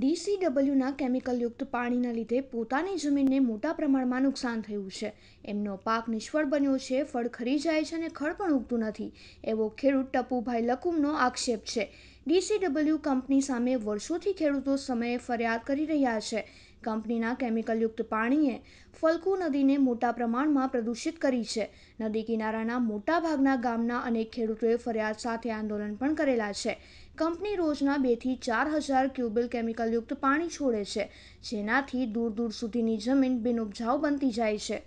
ડીસીડબલ્યુના કેમિકલયુક્ત પાણીના લીધે પોતાની જમીનને મોટા પ્રમાણમાં નુકસાન થયું છે એમનો પાક નિષ્ફળ બન્યો છે ફળ ખરી જાય છે અને ખળ પણ ઉગતું નથી એવો ખેડૂત ટપુભાઈ લકુમનો આક્ષેપ છે ડીસીડબલ્યુ કંપની સામે વર્ષોથી ખેડૂતો સમયે ફરિયાદ કરી રહ્યા છે કંપનીના કેમિકલયુક્ત પાણીએ ફલ્કુ નદીને મોટા પ્રમાણમાં પ્રદૂષિત કરી છે નદી કિનારાના મોટાભાગના ગામના અનેક ખેડૂતોએ ફરિયાદ સાથે આંદોલન પણ કરેલા છે કંપની રોજના બેથી ચાર હજાર ક્યુબિલ કેમિકલયુક્ત પાણી છોડે છે જેનાથી દૂર દૂર સુધીની જમીન બિનઉપજાઉ બનતી જાય છે